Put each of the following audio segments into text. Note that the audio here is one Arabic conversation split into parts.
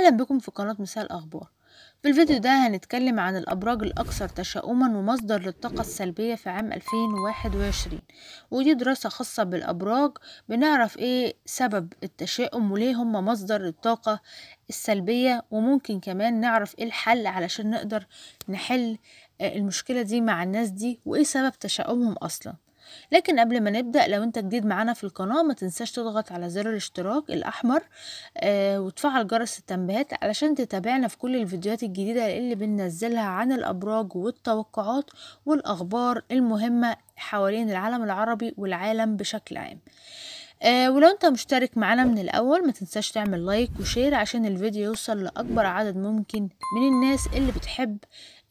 أهلا بكم في قناة مثال أخبار في الفيديو ده هنتكلم عن الأبراج الأكثر تشاؤما ومصدر للطاقة السلبية في عام 2021 ودي دراسة خاصة بالأبراج بنعرف إيه سبب التشاؤم وليه هم مصدر للطاقة السلبية وممكن كمان نعرف إيه الحل علشان نقدر نحل آه، المشكلة دي مع الناس دي وإيه سبب تشاؤمهم أصلاً لكن قبل ما نبدأ لو انت جديد معانا في القناة ما تنساش تضغط على زر الاشتراك الأحمر آه وتفعل جرس التنبيهات علشان تتابعنا في كل الفيديوهات الجديدة اللي بننزلها عن الأبراج والتوقعات والأخبار المهمة حوالين العالم العربي والعالم بشكل عام آه ولو انت مشترك معانا من الاول ما تنساش تعمل لايك وشير عشان الفيديو يوصل لاكبر عدد ممكن من الناس اللي بتحب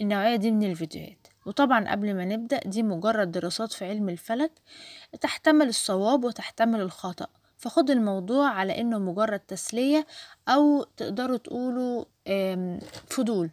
النوعية دي من الفيديوهات وطبعا قبل ما نبدأ دي مجرد دراسات في علم الفلك تحتمل الصواب وتحتمل الخطأ فخد الموضوع على انه مجرد تسلية او تقدروا تقولوا فضول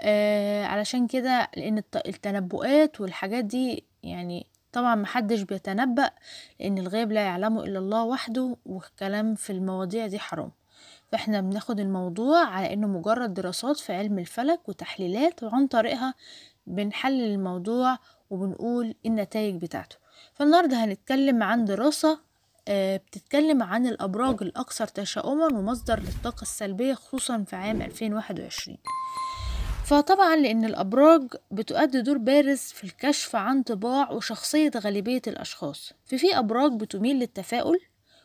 آه، علشان كده لان التنبؤات والحاجات دي يعني طبعا محدش بيتنبأ لان الغيب لا يعلمه الا الله وحده والكلام في المواضيع دي حرام فاحنا بناخد الموضوع على انه مجرد دراسات في علم الفلك وتحليلات وعن طريقها بنحلل الموضوع وبنقول النتائج بتاعته فالنهاردة هنتكلم عن دراسة آه، بتتكلم عن الأبراج الأكثر تشاؤما ومصدر للطاقة السلبية خصوصا في عام 2021 فطبعا لأن الأبراج بتؤدي دور بارز في الكشف عن طباع وشخصية غالبية الأشخاص ففي أبراج بتميل للتفاؤل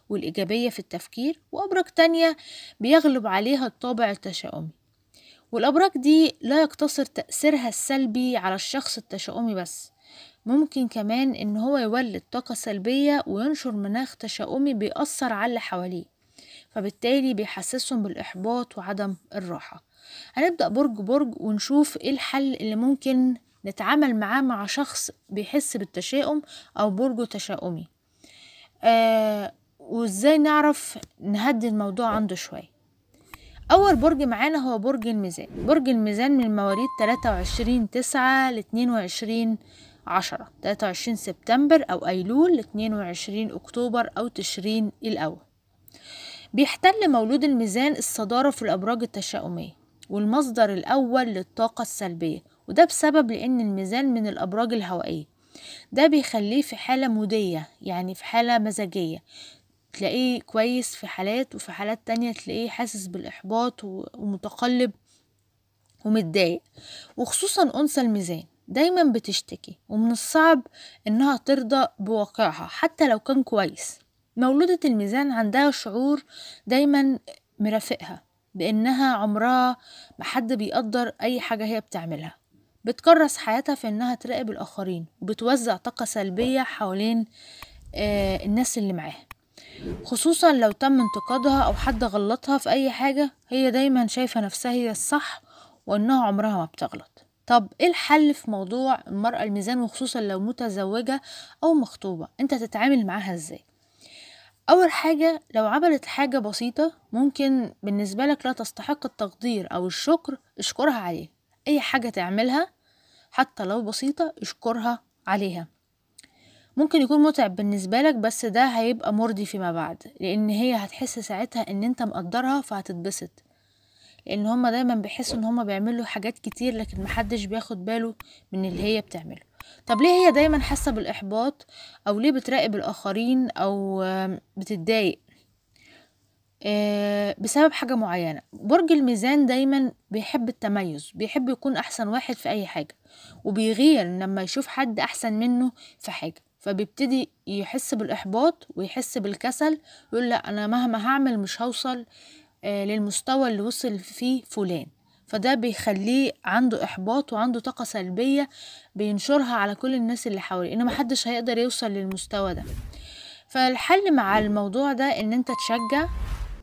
والإيجابية في التفكير وأبراج تانية بيغلب عليها الطابع التشاؤمي والأبراج دي لا يقتصر تأثيرها السلبي على الشخص التشاؤمي بس ممكن كمان إن هو يولد طاقة سلبية وينشر مناخ تشاؤمي بيأثر على اللي حواليه فبالتالي بيحسسهم بالإحباط وعدم الراحة هنبدأ برج برج ونشوف إيه الحل اللي ممكن نتعامل معاه مع شخص بيحس بالتشاؤم أو برجه تشاؤمي آه وإزاي نعرف نهدي الموضوع عنده شوية أول برج معانا هو برج الميزان برج الميزان من مواليد 23 تسعة ل 22 عشرة 23 سبتمبر أو أيلول 22 أكتوبر أو تشرين الأول بيحتل مولود الميزان الصدارة في الأبراج التشاؤمية والمصدر الأول للطاقة السلبية وده بسبب لأن الميزان من الأبراج الهوائية ده بيخليه في حالة مودية يعني في حالة مزاجية تلاقيه كويس في حالات وفي حالات تانية تلاقيه حاسس بالإحباط ومتقلب ومتضايق وخصوصا أنثى الميزان دايما بتشتكي ومن الصعب إنها ترضى بواقعها حتى لو كان كويس مولودة الميزان عندها شعور دايما مرافقها بإنها عمرها ما حد بيقدر أي حاجة هي بتعملها بتكرس حياتها في إنها تراقب الآخرين وبتوزع طاقة سلبية حوالين آه، الناس اللي معاها خصوصا لو تم انتقادها أو حد غلطها في أي حاجة هي دايما شايفة نفسها هي الصح وإنها عمرها ما بتغلط طب ايه الحل في موضوع المرأة الميزان وخصوصا لو متزوجة أو مخطوبة انت تتعامل معاها ازاي أول حاجة لو عملت حاجة بسيطة ممكن بالنسبة لك لا تستحق التقدير أو الشكر اشكرها عليه أي حاجة تعملها حتى لو بسيطة اشكرها عليها ممكن يكون متعب بالنسبة لك بس ده هيبقى مرضي فيما بعد لأن هي هتحس ساعتها إن أنت مقدرها فهتتبسط لأن هما دايما بيحسوا إن هما بيعملوا حاجات كتير لكن محدش بياخد باله من اللي هي بتعمله طب ليه هي دايما حاسة بالإحباط أو ليه بتراقب الآخرين أو بتتضايق آه، بسبب حاجة معينة برج الميزان دايما بيحب التميز بيحب يكون أحسن واحد في أي حاجة وبيغير لما يشوف حد أحسن منه في حاجة فبيبتدي يحس بالإحباط ويحس بالكسل يقول لا أنا مهما هعمل مش هوصل آه، للمستوى اللي وصل فيه فلان فده بيخليه عنده إحباط وعنده طاقة سلبية بينشرها على كل الناس اللي حواليه إنه محدش هيقدر يوصل للمستوى ده فالحل مع الموضوع ده إن أنت تشجع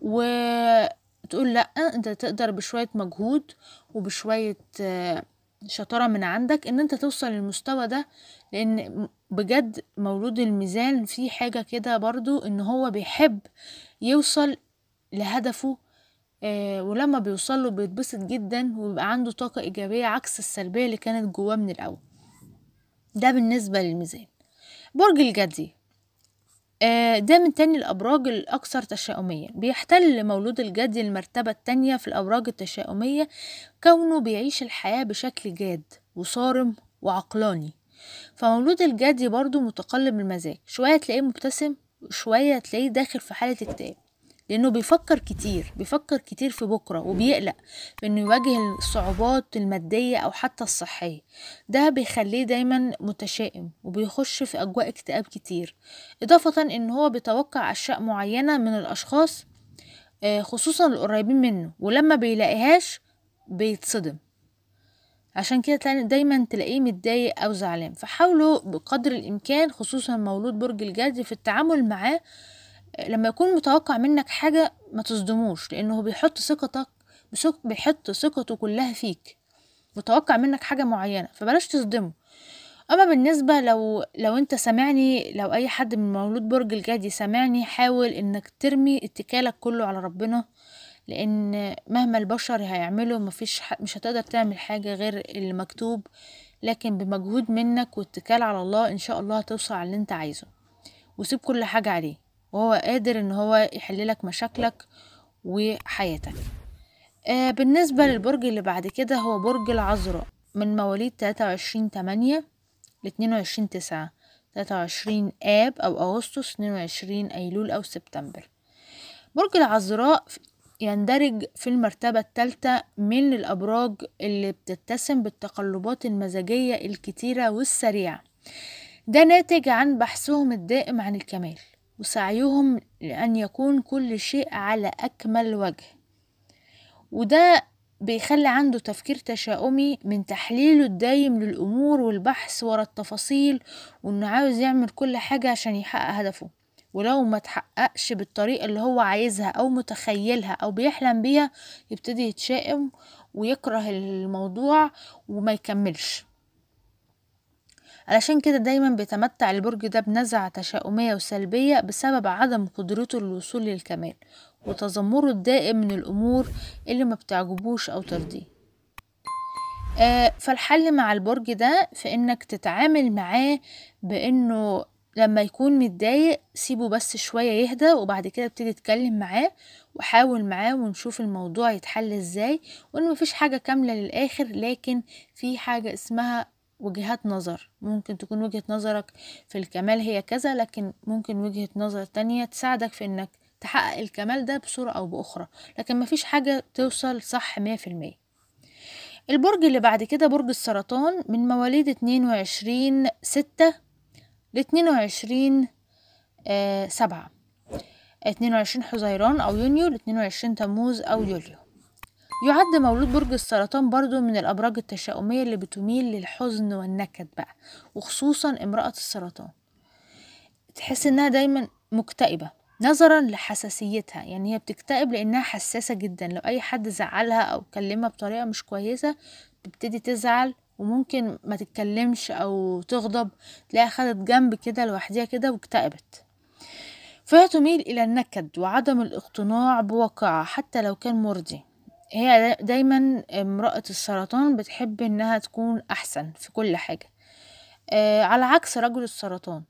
وتقول لأ أنت تقدر بشوية مجهود وبشوية آه، شطارة من عندك إن أنت توصل للمستوى ده لان بجد مولود الميزان فيه حاجة كده برضو ان هو بيحب يوصل لهدفه آه، ولما بيوصله بيتبسط جدا ويبقى عنده طاقة ايجابية عكس السلبية اللي كانت جواه من الاول ده بالنسبة للميزان برج الجدي آه، ده من تاني الأبراج الأكثر تشاؤمية بيحتل مولود الجدي المرتبة التانية في الأبراج التشاؤمية كونه بيعيش الحياة بشكل جاد وصارم وعقلاني فمولود الجدي برضو متقلب المزاج شوية تلاقيه مبتسم شوية تلاقيه داخل في حالة اكتئاب لأنه بيفكر كتير بيفكر كتير في بكرة وبيقلق إنه يواجه الصعوبات المادية أو حتى الصحية ده بيخليه دايما متشائم وبيخش في أجواء اكتئاب كتير إضافة إن هو بيتوقع أشياء معينة من الأشخاص آه، خصوصا القريبين منه ولما بيلاقيهاش بيتصدم عشان كده دايما تلاقيه متضايق او زعلان فحاولوا بقدر الامكان خصوصا مولود برج الجدي في التعامل معاه لما يكون متوقع منك حاجة ما تصدموش لانه بيحط ثقتك بيحط ثقته كلها فيك متوقع منك حاجة معينة فبلاش تصدمه اما بالنسبة لو لو انت سامعني لو اي حد من مولود برج الجدي سامعني حاول انك ترمي اتكالك كله على ربنا لأن مهما البشر هيعملوا مفيش مش هتقدر تعمل حاجة غير اللي مكتوب لكن بمجهود منك واتكال على الله إن شاء الله هتوصل على اللي أنت عايزه وسيب كل حاجة عليه وهو قادر إن هو يحللك مشاكلك وحياتك آه بالنسبة للبرج اللي بعد كده هو برج العذراء من مواليد 23 تمانية ل 22 تسعة 23 آب أو أغسطس 22 أيلول أو سبتمبر برج العذراء يندرج في المرتبة الثالثة من الأبراج اللي بتتسم بالتقلبات المزاجية الكتيرة والسريعة ده ناتج عن بحثهم الدائم عن الكمال وسعيهم لأن يكون كل شيء على أكمل وجه وده بيخلي عنده تفكير تشاؤمي من تحليله الدايم للأمور والبحث ورا التفاصيل وإنه عاوز يعمل كل حاجة عشان يحقق هدفه ولو ما تحققش بالطريقة اللي هو عايزها أو متخيلها أو بيحلم بيها يبتدي يتشائم ويكره الموضوع وما يكملش علشان كده دايما بيتمتع البرج ده بنزعة تشاؤمية وسلبية بسبب عدم قدرته للوصول للكمال وتذمره الدائم من الأمور اللي ما بتعجبوش أو ترضيه آه، فالحل مع البرج ده في انك تتعامل معاه بانه لما يكون متضايق سيبه بس شوية يهدى وبعد كده ابتدي اتكلم معاه وحاول معاه ونشوف الموضوع يتحل ازاي وان مفيش حاجة كاملة للآخر لكن في حاجة اسمها وجهات نظر ممكن تكون وجهة نظرك في الكمال هي كذا لكن ممكن وجهة نظر تانية تساعدك في انك تحقق الكمال ده بصورة او باخرى لكن مفيش حاجة توصل صح مية في المية البرج اللي بعد كده برج السرطان من مواليد اتنين وعشرين ستة لاتنين وعشرين آه، سبعة اتنين وعشرين حزيران أو يونيو لاتنين وعشرين تموز أو يوليو يعد مولود برج السرطان برضو من الأبراج التشاؤمية اللي بتميل للحزن والنكد بقى وخصوصا امرأة السرطان تحس إنها دايما مكتئبة نظرا لحساسيتها يعني هي بتكتئب لأنها حساسة جدا لو أي حد زعلها أو كلمها بطريقة مش كويسة بتبتدي تزعل وممكن ما تتكلمش او تغضب تلاقي خدت جنب كده لوحديها كده واكتئبت فهي تميل الى النكد وعدم الاقتناع بواقعها حتى لو كان مرضي هي دايما امرأة السرطان بتحب انها تكون احسن في كل حاجة آه، على عكس رجل السرطان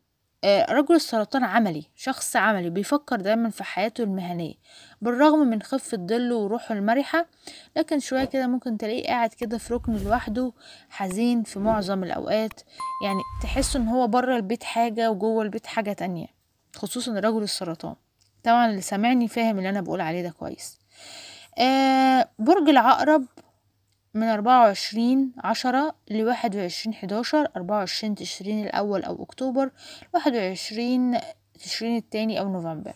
آه، رجل السرطان عملي شخص عملي بيفكر دايما في حياته المهنية بالرغم من خفة ظله وروحه المرحة لكن شوية كده ممكن تلاقيه قاعد كده في ركن لوحده حزين في معظم الأوقات يعني تحس إن هو بره البيت حاجة وجوه البيت حاجة تانية خصوصا رجل السرطان طبعا اللي سامعني فاهم اللي أنا بقول عليه ده كويس آه برج العقرب من أربعة وعشرين عشرة لواحد وعشرين حداشر أربعة وعشرين تشرين الأول أو أكتوبر واحد وعشرين تشرين التاني أو نوفمبر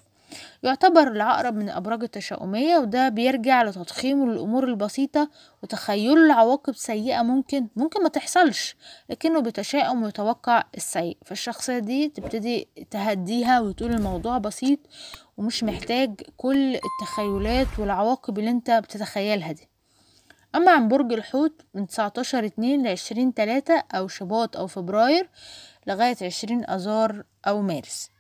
يعتبر العقرب من الأبراج التشاؤمية وده بيرجع لتضخيمه للأمور البسيطة وتخيله لعواقب سيئة ممكن ممكن ما تحصلش لكنه بيتشائم ويتوقع السيء فالشخصية دي تبتدي تهديها وتقول الموضوع بسيط ومش محتاج كل التخيلات والعواقب اللي انت بتتخيلها دي أما عن برج الحوت من 19 اتنين لعشرين تلاتة أو شباط أو فبراير لغاية عشرين أذار أو مارس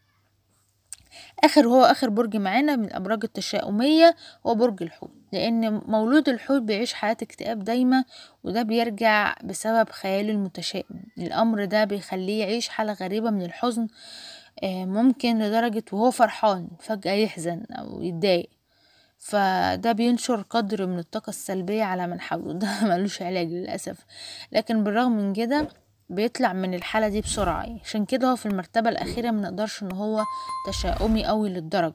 آخر هو آخر برج معانا من الأبراج التشاؤمية هو برج الحوت لأن مولود الحوت بيعيش حياة اكتئاب دايمة وده بيرجع بسبب خياله المتشائم الأمر ده بيخليه يعيش حالة غريبة من الحزن آه، ممكن لدرجة وهو فرحان فجأة يحزن أو يتضايق فده بينشر قدر من الطاقة السلبية على من حوله ده ملوش علاج للأسف لكن بالرغم من كده بيطلع من الحالة دي بسرعة عشان كده هو في المرتبة الأخيرة منقدرش إن هو تشاؤمي قوي للدرجة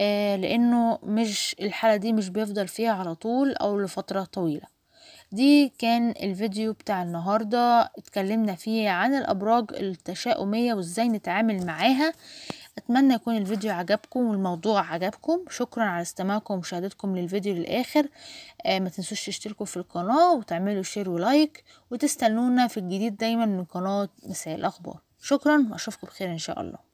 آه لأنه مش الحالة دي مش بيفضل فيها على طول أو لفترة طويلة دي كان الفيديو بتاع النهاردة اتكلمنا فيه عن الأبراج التشاؤمية وازاي نتعامل معاها أتمنى يكون الفيديو عجبكم والموضوع عجبكم شكرا على استماعكم ومشاهدتكم للفيديو للآخر آه ما تنسوش تشتركوا في القناة وتعملوا شير ولايك وتستنونا في الجديد دايما من قناة مساء الأخبار شكرا وأشوفكم بخير إن شاء الله